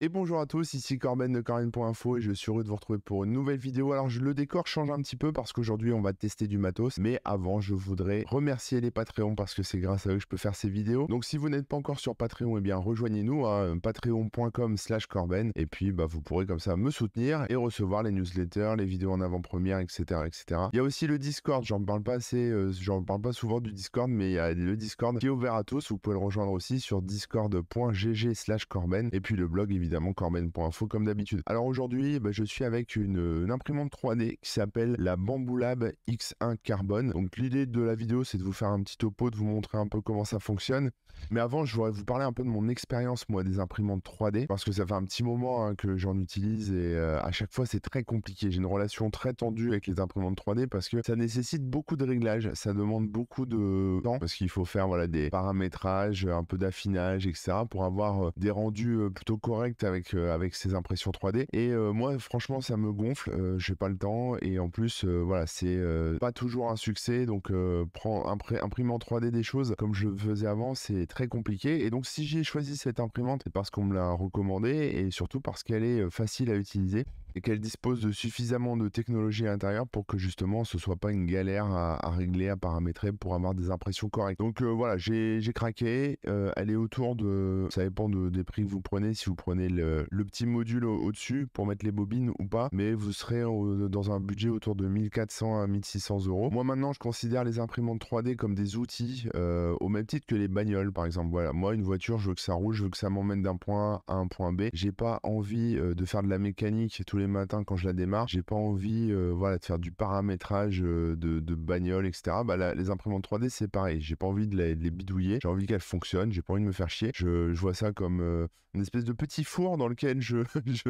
Et bonjour à tous, ici Corben de Corben.info et je suis heureux de vous retrouver pour une nouvelle vidéo. Alors je, le décor change un petit peu parce qu'aujourd'hui on va tester du matos, mais avant je voudrais remercier les Patreons parce que c'est grâce à eux que je peux faire ces vidéos. Donc si vous n'êtes pas encore sur Patreon, eh bien rejoignez-nous à hein, patreon.com slash Corben et puis bah, vous pourrez comme ça me soutenir et recevoir les newsletters, les vidéos en avant-première, etc., etc. Il y a aussi le Discord, j'en parle pas euh, j'en parle pas souvent du Discord, mais il y a le Discord qui est ouvert à tous, vous pouvez le rejoindre aussi sur discord.gg slash Corben et puis le blog évidemment évidemment corben.info comme d'habitude. Alors aujourd'hui, bah, je suis avec une, imprimante 3D qui s'appelle la Bamboo Lab X1 Carbone. Donc l'idée de la vidéo, c'est de vous faire un petit topo, de vous montrer un peu comment ça fonctionne. Mais avant, je voudrais vous parler un peu de mon expérience, moi, des imprimantes 3D, parce que ça fait un petit moment hein, que j'en utilise et euh, à chaque fois, c'est très compliqué. J'ai une relation très tendue avec les imprimantes 3D parce que ça nécessite beaucoup de réglages, ça demande beaucoup de temps, parce qu'il faut faire voilà, des paramétrages, un peu d'affinage, etc., pour avoir euh, des rendus euh, plutôt corrects avec, euh, avec impressions 3D. Et euh, moi, franchement, ça me gonfle. Euh, j'ai pas le temps. Et en plus, voilà, c'est pas toujours un succès. Donc, prendre imprimer imprimant 3D des choses comme je faisais avant, c'est très compliqué. Et donc, si j'ai choisi cette imprimante, c'est parce qu'on me l'a recommandé et surtout parce qu'elle est facile à utiliser et qu'elle dispose de suffisamment de technologie à l'intérieur pour que justement ce soit pas une galère à, régler, à paramétrer pour avoir des impressions correctes. Donc euh, voilà, j'ai craqué. Euh, elle est autour de, ça dépend des prix que vous prenez, si vous prenez le, petit module au-dessus pour mettre les bobines ou pas, mais vous serez dans un budget autour de 1400 à 1600 euros. Moi maintenant, je considère les imprimantes 3D comme des outils euh, au même titre que les bagnoles par exemple. Voilà, moi une voiture, je veux que ça roule, je veux que ça m'emmène d'un point A à un point B. J'ai pas envie de faire de la mécanique tout les matins quand je la démarre. J'ai pas envie euh, voilà, de faire du paramétrage euh, de, bagnole, etc. Bah, les imprimantes 3D, c'est pareil. J'ai pas envie de, les bidouiller. J'ai envie qu'elles fonctionnent. J'ai pas envie de me faire chier. Je, vois ça comme euh, une espèce de petit four dans lequel je,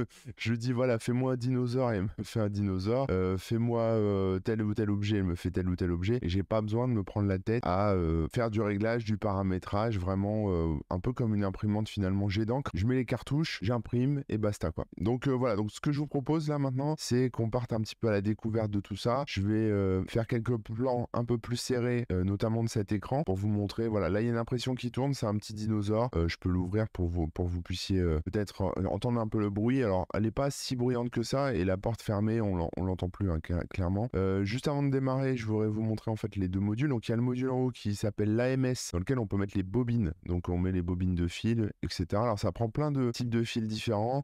dis voilà, fais-moi un dinosaure et me fait un dinosaure. fais-moi tel ou tel objet, et me fait tel ou tel objet. Et j'ai pas besoin de me prendre la tête à faire du réglage, du paramétrage, vraiment un peu comme une imprimante finalement J'ai d'encre. Je mets les cartouches, j'imprime et basta quoi. Donc voilà, donc ce que je vous propose là maintenant, c'est qu'on parte un petit peu à la découverte de tout ça. Je vais euh, faire quelques plans un peu plus serrés, euh, notamment de cet écran, pour vous montrer. Voilà, là il y a une impression qui tourne, c'est un petit dinosaure. Euh, je peux l'ouvrir pour vous pour vous puissiez peut-être entendre un peu le bruit. Alors, elle n'est pas si bruyante que ça, et la porte fermée, on l'entend plus hein, clairement. juste avant de démarrer, je voudrais vous montrer en fait les deux modules. Donc il y a le module en haut qui s'appelle l'AMS, dans lequel on peut mettre les bobines. Donc on met les bobines de fil, etc. Alors ça prend plein de types de fils différents,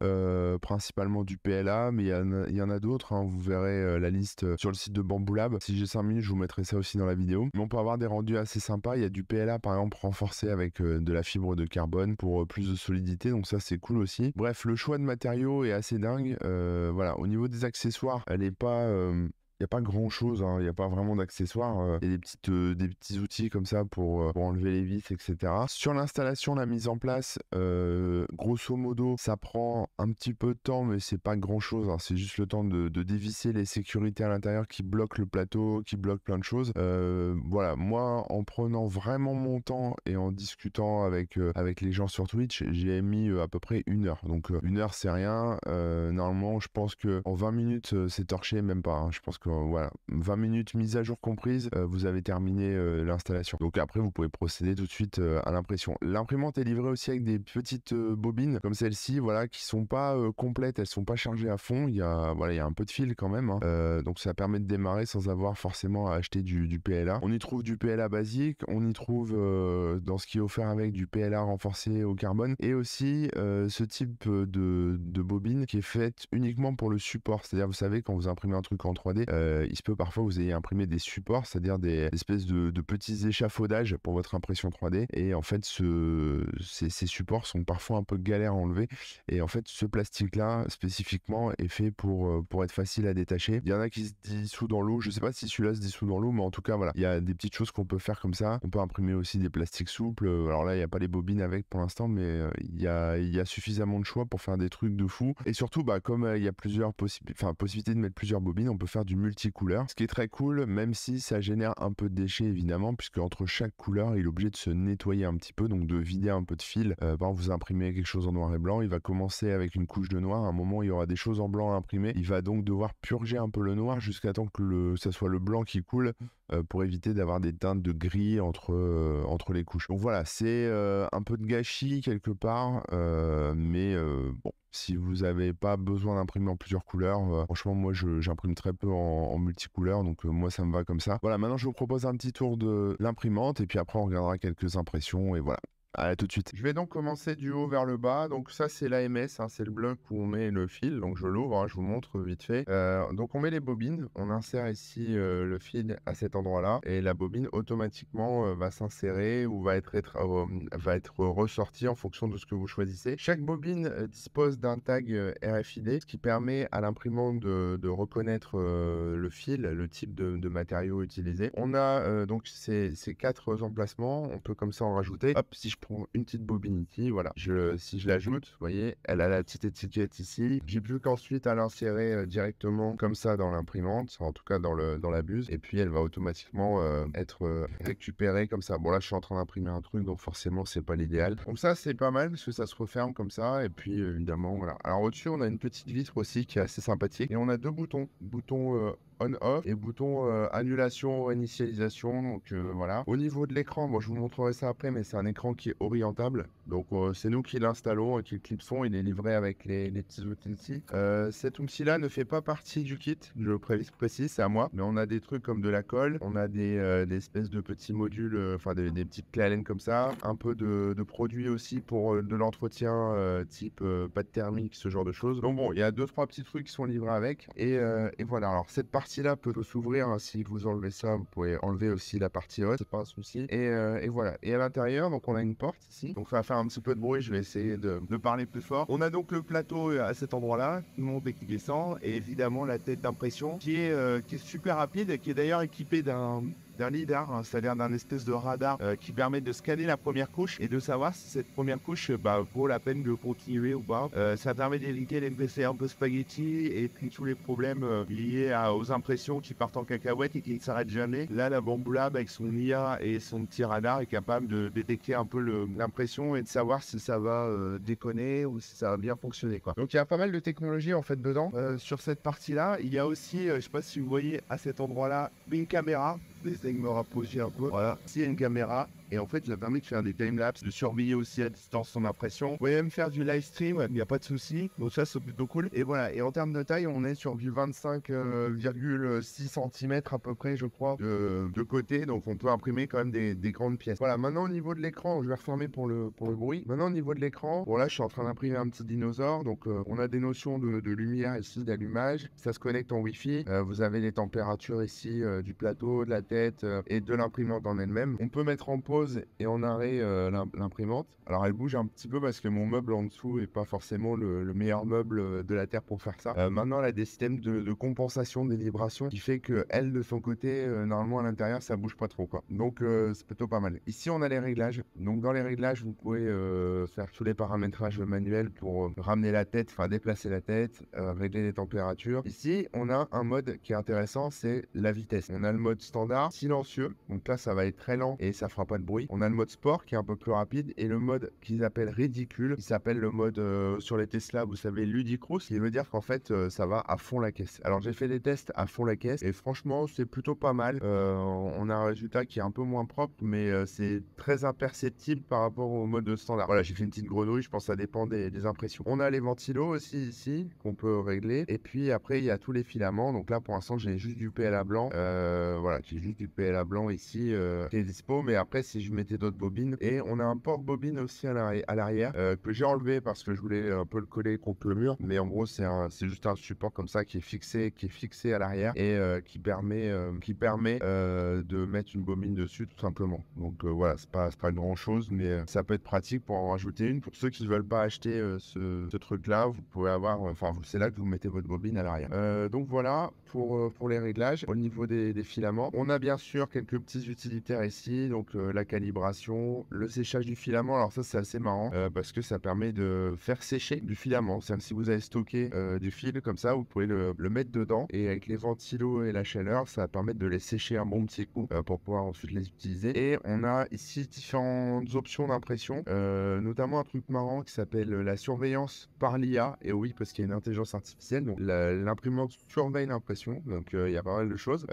principalement du PLA mais il y, en a, d'autres. Hein. Vous verrez euh, la liste euh, sur le site de Bamboo Lab. Si j'ai 5 minutes, je vous mettrai ça aussi dans la vidéo. Mais on peut avoir des rendus assez sympas. Il y a du PLA par exemple renforcé avec euh, de la fibre de carbone pour plus de solidité. Donc ça, c'est cool aussi. Bref, le choix de matériaux est assez dingue. voilà, au niveau des accessoires, elle n'est pas... Il n'y a pas grand chose, il hein, n'y a pas vraiment d'accessoires. Il y a des, petites, euh, des petits outils comme ça pour, euh, enlever les vis, etc. Sur l'installation, la mise en place, euh, grosso modo, ça prend un petit peu de temps, mais c'est pas grand chose. Hein. C'est juste le temps de, de, dévisser les sécurités à l'intérieur qui bloquent le plateau, qui bloquent plein de choses. voilà, moi, en prenant vraiment mon temps et en discutant avec, avec les gens sur Twitch, j'ai mis à peu près une heure. Donc, une heure, c'est rien. normalement, je pense que en 20 minutes, c'est torché, même pas. Hein. Je pense euh, voilà, 20 minutes mise à jour comprise, euh, vous avez terminé euh, l'installation. Donc après, vous pouvez procéder tout de suite à l'impression. L'imprimante est livrée aussi avec des petites bobines comme celle-ci, voilà, qui sont pas complètes, elles sont pas chargées à fond. Il y a, voilà, il y a un peu de fil quand même. Hein. donc ça permet de démarrer sans avoir forcément à acheter du, PLA. On y trouve du PLA basique, on y trouve dans ce qui est offert avec du PLA renforcé au carbone et aussi ce type de, de, bobine qui est faite uniquement pour le support. C'est-à-dire, vous savez, quand vous imprimez un truc en 3D, euh, il se peut parfois vous ayez imprimé des supports, c'est-à-dire des, espèces de, petits échafaudages pour votre impression 3D. Et en fait, ces, supports sont parfois un peu galères à enlever. Et en fait, ce plastique-là, spécifiquement, est fait pour, euh, pour être facile à détacher. Il y en a qui se dissout dans l'eau. Je sais pas si celui-là se dissout dans l'eau, mais en tout cas, voilà. Il y a des petites choses qu'on peut faire comme ça. On peut imprimer aussi des plastiques souples. Euh, alors là, il n'y a pas les bobines avec pour l'instant, mais il y a, suffisamment de choix pour faire des trucs de fou. Et surtout, bah, comme il y a plusieurs enfin possibilité de mettre plusieurs bobines, on peut faire du ce qui est très cool, même si ça génère un peu de déchets évidemment, puisque entre chaque couleur, il est obligé de se nettoyer un petit peu, donc de vider un peu de fil. Euh, par exemple, vous imprimez quelque chose en noir et blanc, il va commencer avec une couche de noir. À un moment, il y aura des choses en blanc à imprimer. Il va donc devoir purger un peu le noir jusqu'à temps que le, ça soit le blanc qui coule mmh. euh, pour éviter d'avoir des teintes de gris entre, euh, entre les couches. Donc voilà, c'est un peu de gâchis quelque part, mais bon, si vous n'avez pas besoin d'imprimer en plusieurs couleurs, euh, franchement, moi, j'imprime très peu en, multicouleurs, donc euh, moi, ça me va comme ça. Voilà, maintenant, je vous propose un petit tour de l'imprimante, et puis après, on regardera quelques impressions, et voilà tout de suite. Je vais donc commencer du haut vers le bas. Donc ça c'est l'AMS, hein, c'est le bloc où on met le fil. Donc je l'ouvre, hein, je vous montre vite fait. Euh, donc on met les bobines, on insère ici euh, le fil à cet endroit-là et la bobine automatiquement euh, va s'insérer ou va être, va être ressortie en fonction de ce que vous choisissez. Chaque bobine dispose d'un tag RFID qui permet à l'imprimante de, reconnaître le fil, le type de, de matériaux utilisé. On a donc ces, ces, quatre emplacements, on peut comme ça en rajouter. Hop, si je une petite bobine ici, voilà. Je, si je l'ajoute, vous voyez, elle a la petite étiquette ici. J'ai plus qu'ensuite à l'insérer euh, directement comme ça dans l'imprimante, en tout cas dans, le, dans la buse, et puis elle va automatiquement euh, être euh, récupérée comme ça. Bon là, je suis en train d'imprimer un truc, donc forcément, c'est pas l'idéal. Comme ça, c'est pas mal, parce que ça se referme comme ça, et puis évidemment, voilà. Alors au-dessus, on a une petite vitre aussi qui est assez sympathique, et on a deux boutons, bouton on-off et bouton euh, annulation, initialisation. Donc euh, voilà. Au niveau de l'écran, moi je vous montrerai ça après, mais c'est un écran qui est orientable. Donc euh, c'est nous qui l'installons et qui le clipsons. Il est livré avec les, petits outils. cet outil-là ne fait pas partie du kit, je le précise, c'est à moi. Mais on a des trucs comme de la colle, on a des, des espèces de petits modules, enfin des, petites clés comme ça, un peu de, produits aussi pour de l'entretien type pas de thermique, ce genre de choses. Donc bon, il y a deux trois petits trucs qui sont livrés avec et, et voilà. Alors cette partie partie-là peut s'ouvrir. Hein, si vous enlevez ça, vous pouvez enlever aussi la partie haute, c'est pas un souci. Euh, et, voilà. Et à l'intérieur, donc on a une porte ici. Donc ça va faire un petit peu de bruit, je vais essayer de, parler plus fort. On a donc le plateau euh, à cet endroit-là, qui monte qui descend, et évidemment la tête d'impression qui est euh, super rapide et qui est d'ailleurs équipée d'un d'un lidar, c'est-à-dire hein, d'un espèce de radar euh, qui permet de scanner la première couche et de savoir si cette première couche euh, bah, vaut la peine de continuer ou pas. Euh, ça permet d'éviter les PC un peu spaghetti et puis tous les problèmes liés aux impressions qui partent en cacahuète et qui ne s'arrêtent jamais. Là, la bamboulab avec son IA et son petit radar est capable de détecter un peu l'impression et de savoir si ça va déconner ou si ça va bien fonctionner. Quoi. Donc il y a pas mal de technologies en fait dedans. sur cette partie-là, il y a aussi, je sais pas si vous voyez à cet endroit-là, une caméra Essaye de me rapprocher un peu. Voilà. S'il y a une caméra, et en fait, ça permet de faire des timelapses, de surveiller aussi à distance son impression. Vous pouvez même faire du live stream, il n'y a pas de souci. Donc ça, c'est plutôt cool. Et voilà. Et en termes de taille, on est sur du 25,6 euh, cm à peu près, je crois, de, côté. Donc on peut imprimer quand même des, grandes pièces. Voilà. Maintenant, au niveau de l'écran, je vais reformer pour le, pour le bruit. Maintenant, au niveau de l'écran, bon là, je suis en train d'imprimer un petit dinosaure. Donc euh, on a des notions de, lumière ici, d'allumage. Ça se connecte en Wi-Fi. Euh, vous avez les températures ici du plateau, de la tête et de l'imprimante en elle-même. On peut mettre en pause et on arrêt mmh. euh, l'imprimante. Alors elle bouge un petit peu parce que mon meuble en dessous est pas forcément le, meilleur meuble euh, de la Terre pour faire ça. Euh, maintenant elle a des systèmes de, compensation des vibrations qui fait que elle de son côté normalement à l'intérieur ça bouge pas trop quoi. Donc c'est plutôt pas mal. Ici on a les réglages. Donc dans les réglages vous pouvez faire tous les paramétrages manuels pour ramener la tête, enfin déplacer la tête, régler les températures. Ici on a un mode qui est intéressant, c'est la vitesse. On a le mode standard silencieux. Donc là ça va être très lent et ça fera pas de bruit. On a le mode sport qui est un peu plus rapide et le mode qu'ils appellent ridicule, qui s'appelle le mode euh, sur les Tesla, vous savez, ludicrous, qui veut dire qu'en fait euh, ça va à fond la caisse. Alors j'ai fait des tests à fond la caisse et franchement c'est plutôt pas mal. Euh, on a un résultat qui est un peu moins propre mais c'est très imperceptible par rapport au mode standard. Voilà, j'ai fait une petite grenouille, je pense que ça dépend des, impressions. On a les ventilos aussi ici qu'on peut régler et puis après il y a tous les filaments. Donc là pour l'instant j'ai juste du PLA blanc. voilà, j'ai juste du PLA blanc ici qui est dispo mais après si je mettais d'autres bobines. Et on a un port bobine aussi à l'arrière euh, que j'ai enlevé parce que je voulais un peu le coller contre le mur. Mais en gros, c'est juste un support comme ça qui est fixé, qui est fixé à l'arrière et euh, qui permet, euh, qui permet de mettre une bobine dessus tout simplement. Donc voilà, c'est pas, pas grand chose, mais ça peut être pratique pour en rajouter une. Pour ceux qui ne veulent pas acheter ce, truc-là, vous pouvez avoir, enfin, c'est là que vous mettez votre bobine à l'arrière. donc voilà pour, pour les réglages. Au niveau des, des, filaments, on a bien sûr quelques petits utilitaires ici, donc la calibration, le séchage du filament. Alors ça c'est assez marrant euh, parce que ça permet de faire sécher du filament. cest à si vous avez stocké euh, du fil comme ça, vous pouvez le, mettre dedans et avec les ventilos et la chaleur, ça va permettre de les sécher un bon petit coup euh, pour pouvoir ensuite les utiliser. Et on a ici différentes options d'impression, notamment un truc marrant qui s'appelle la surveillance par l'IA. Et oui parce qu'il y a une intelligence artificielle, donc l'imprimante surveille l'impression, donc il y a pas mal de choses. tout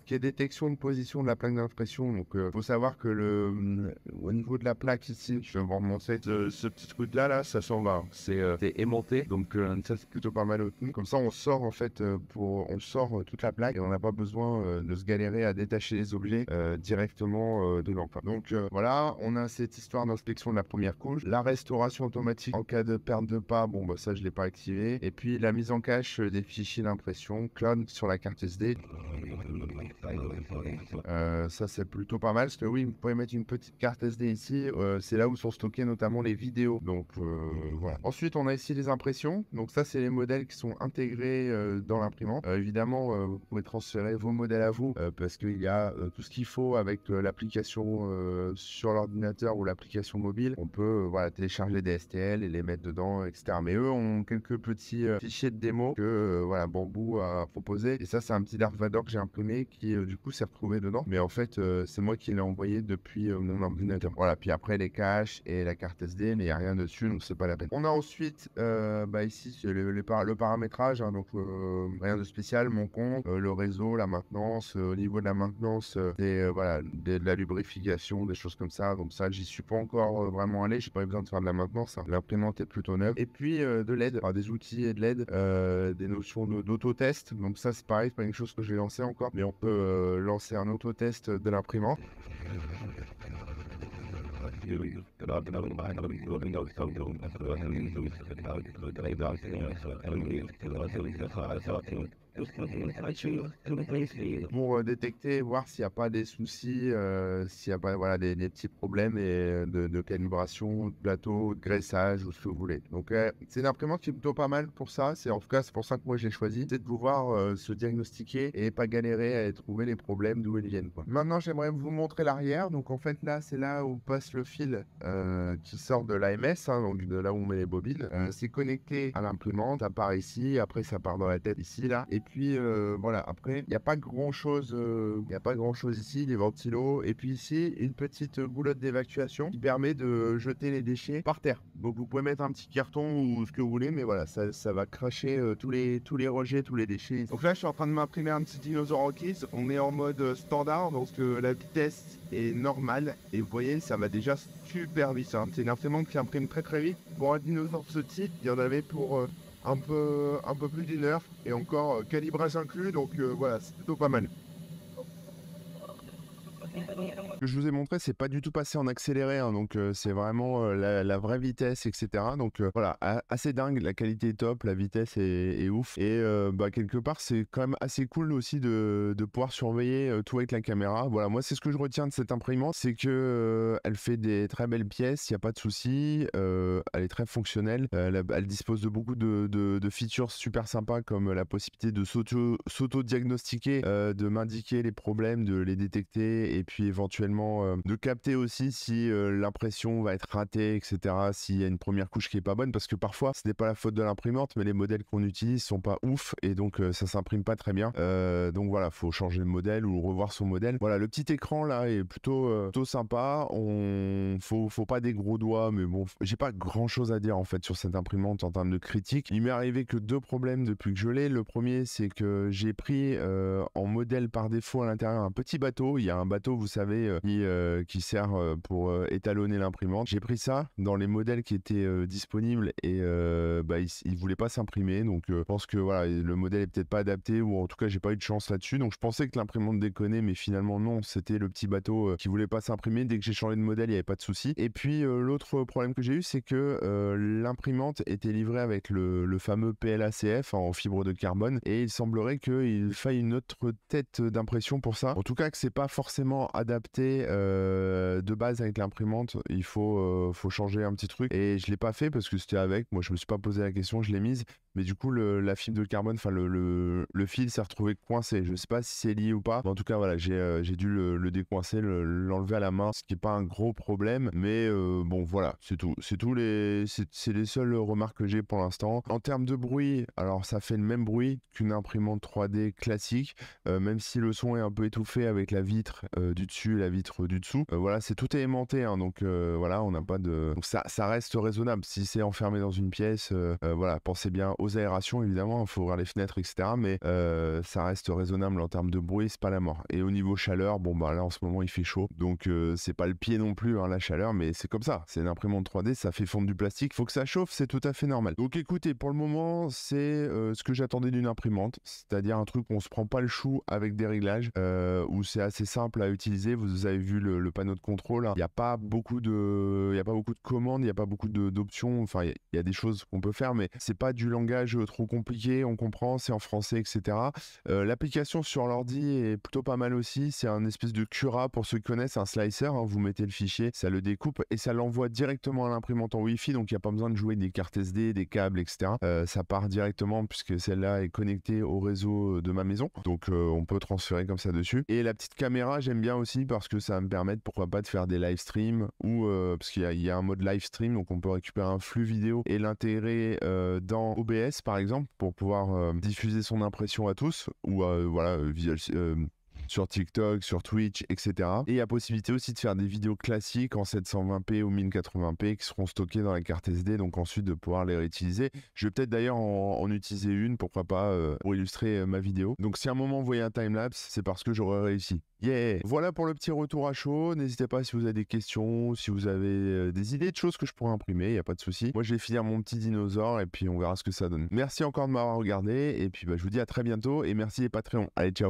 ce qui est détection de position de la plaque d'impression, donc faut savoir que le euh, au niveau de la plaque ici, je vais vous remonter ce petit truc là, là ça s'en va. C'est euh, aimanté, donc euh, ça c'est plutôt pas mal. Comme ça, on sort en fait pour, on sort toute la plaque et on n'a pas besoin de se galérer à détacher les objets directement de l'enfant Donc voilà, on a cette histoire d'inspection de la première couche, la restauration automatique en cas de perte de pas. Bon, bah, ça je l'ai pas activé. Et puis la mise en cache des fichiers d'impression clone sur la carte SD. Ah euh, ça, c'est plutôt pas mal, parce que oui, vous pouvez mettre une petite carte SD ici. Euh, c'est là où sont stockés notamment les vidéos. Donc, euh, voilà. Ensuite, on a ici les impressions. Donc, ça, c'est les modèles qui sont intégrés dans l'imprimante. évidemment, vous pouvez transférer vos modèles à vous, parce qu'il y a tout ce qu'il faut avec l'application sur l'ordinateur ou l'application mobile. On peut voilà, télécharger des STL et les mettre dedans, etc. Mais eux ont quelques petits fichiers de démo que voilà, Bamboo a proposé. Et ça, c'est un petit Dark Vador que j'ai imprimé qui euh, du coup, s'est retrouvé dedans. Mais en fait, euh, c'est moi qui l'ai envoyé depuis euh, mon ordinateur. Voilà, puis après, les caches et la carte SD, mais il n'y a rien dessus, donc c'est pas la peine. On a ensuite, bah, ici, le, paramétrage, hein, donc rien de spécial, mon compte, le réseau, la maintenance, au niveau de la maintenance, des, voilà, de la lubrification, des choses comme ça. Donc ça, j'y suis pas encore vraiment allé, j'ai pas eu besoin de faire de la maintenance. Hein. L'imprimante est plutôt neuve. Et puis de l'aide, des outils et de l'aide, des notions d'auto-test. Donc ça, c'est pareil, c'est pas une chose que j'ai lancé encore, mais on peut euh, lancer un autotest de l'imprimante. pour euh, détecter, voir s'il n'y a pas des soucis, euh, s'il n'y a pas voilà, des, petits problèmes et euh, de, calibration, de plateau, de graissage ou ce que vous voulez. Donc, c'est une imprimante qui est plutôt pas mal pour ça. C'est En tout cas, c'est pour ça que moi j'ai choisi. C'est de pouvoir se diagnostiquer et pas galérer à trouver les problèmes d'où ils viennent. Maintenant, j'aimerais vous montrer l'arrière. Donc, en fait, là, c'est là où passe le fil qui sort de l'AMS, hein, donc de là où on met les bobines. c'est connecté à l'imprimante. Ça part ici. Après, ça part dans la tête ici, là. Et et puis euh, voilà, après, il n'y a pas grand chose, euh, il a pas grand chose ici, les ventilos. Et puis ici, une petite goulotte d'évacuation qui permet de jeter les déchets par terre. Donc vous pouvez mettre un petit carton ou ce que vous voulez, mais voilà, ça, va cracher euh, tous, les, tous les rejets, tous les déchets. Donc là, je suis en train de m'imprimer un petit dinosaure en kiss. On est en mode standard, donc la vitesse est normale. Et vous voyez, ça va déjà super vite. Hein. C'est une imprimante qui imprime très très vite. Pour un dinosaure de ce type, il y en avait pour un peu, plus d'une heure et encore euh, calibrage inclus, donc euh, voilà, c'est plutôt pas mal. je vous ai montré, c'est pas du tout passé en accéléré, hein, donc euh, c'est vraiment euh, la, vraie vitesse, etc. Donc euh, voilà, assez dingue, la qualité est top, la vitesse est, ouf, et bah, quelque part c'est quand même assez cool aussi de, pouvoir surveiller tout avec la caméra. Voilà, moi c'est ce que je retiens de cette imprimante, c'est que elle fait des très belles pièces, il n'y a pas de souci, elle est très fonctionnelle, elle, dispose de beaucoup de, features super sympas comme la possibilité de s'auto-diagnostiquer, de m'indiquer les problèmes, de les détecter et puis éventuellement euh, de capter aussi si euh, l'impression va être ratée, etc. S'il y a une première couche qui est pas bonne, parce que parfois ce n'est pas la faute de l'imprimante, mais les modèles qu'on utilise sont pas ouf et donc euh, ça s'imprime pas très bien. donc voilà, faut changer le modèle ou revoir son modèle. Voilà, le petit écran là est plutôt, plutôt sympa. On faut, faut pas des gros doigts, mais bon, j'ai pas grand chose à dire en fait sur cette imprimante en termes de critique. Il m'est arrivé que deux problèmes depuis que je l'ai. Le premier, c'est que j'ai pris en modèle par défaut à l'intérieur un petit bateau. Il y a un bateau vous savez, euh, euh, qui, sert euh, pour étalonner l'imprimante. J'ai pris ça dans les modèles qui étaient disponibles et bah, il ne voulait pas s'imprimer. Donc, je pense que voilà, le modèle est peut-être pas adapté ou en tout cas, j'ai pas eu de chance là-dessus. Donc, je pensais que l'imprimante déconnait, mais finalement, non. C'était le petit bateau qui voulait pas s'imprimer. Dès que j'ai changé de modèle, il n'y avait pas de souci. Et puis, l'autre problème que j'ai eu, c'est que l'imprimante était livrée avec le, le fameux PLACF en fibre de carbone et il semblerait qu'il faille une autre tête d'impression pour ça. En tout cas, que c'est pas forcément adapté euh, de base avec l'imprimante. Il faut, euh, faut changer un petit truc. Et je ne l'ai pas fait parce que c'était avec. Moi, je ne me suis pas posé la question, je l'ai mise. Mais du coup, la fibre de carbone, enfin le, fil s'est retrouvé coincé. Je sais pas si c'est lié ou pas. en tout cas, voilà, j'ai euh, dû le, décoincer, l'enlever à la main, ce qui n'est pas un gros problème. Mais euh, bon, voilà, c'est tout. C'est tout les, c'est les seules remarques que j'ai pour l'instant. En termes de bruit, alors ça fait le même bruit qu'une imprimante 3D classique, euh, même si le son est un peu étouffé avec la vitre du dessus, et la vitre du dessous. voilà, c'est tout aimanté, hein. donc voilà, on n'a pas de. ça, ça reste raisonnable. Si c'est enfermé dans une pièce, voilà, pensez bien aux aérations, évidemment, il faut ouvrir les fenêtres, etc. Mais euh, ça reste raisonnable en termes de bruit, c'est pas la mort. Et au niveau chaleur, bon, bah là en ce moment il fait chaud, donc euh, c'est pas le pied non plus, hein, la chaleur, mais c'est comme ça. C'est une imprimante 3D, ça fait fondre du plastique, faut que ça chauffe, c'est tout à fait normal. Donc écoutez, pour le moment, c'est euh, ce que j'attendais d'une imprimante, c'est-à-dire un truc où on se prend pas le chou avec des réglages, où c'est assez simple à utiliser. Vous avez vu le, panneau de contrôle, hein. il n'y a pas beaucoup de, il a pas beaucoup de commandes, il n'y a pas beaucoup d'options. Enfin, il y, a des choses qu'on peut faire, mais c'est pas du langage trop compliqué, on comprend, c'est en français, etc. L'application sur l'ordi est plutôt pas mal aussi. C'est un espèce de cura pour ceux qui connaissent, un slicer. Hein. Vous mettez le fichier, ça le découpe et ça l'envoie directement à l'imprimante en wi Donc il n'y a pas besoin de jouer des cartes SD, des câbles, etc. ça part directement puisque celle-là est connectée au réseau de ma maison. Donc on peut transférer comme ça dessus. Et la petite caméra, j'aime bien aussi parce que ça va me permettre, pourquoi pas, de faire des live streams ou parce qu'il y, y, a un mode live stream, donc on peut récupérer un flux vidéo et l'intégrer dans OBS par exemple pour pouvoir euh, diffuser son impression à tous ou euh, voilà via euh, sur TikTok, sur Twitch, etc. Et il y a possibilité aussi de faire des vidéos classiques en 720p ou 1080p qui seront stockées dans la carte SD, donc ensuite de pouvoir les réutiliser. Je vais peut-être d'ailleurs en, utiliser une, pourquoi pas, euh, pour illustrer euh, ma vidéo. Donc si à un moment vous voyez un timelapse, c'est parce que j'aurais réussi. Yeah Voilà pour le petit retour à chaud. N'hésitez pas si vous avez des questions, si vous avez euh, des idées de choses que je pourrais imprimer, il n'y a pas de souci. Moi je vais finir mon petit dinosaure et puis on verra ce que ça donne. Merci encore de m'avoir regardé et puis bah, je vous dis à très bientôt et merci les Patreons. Allez, ciao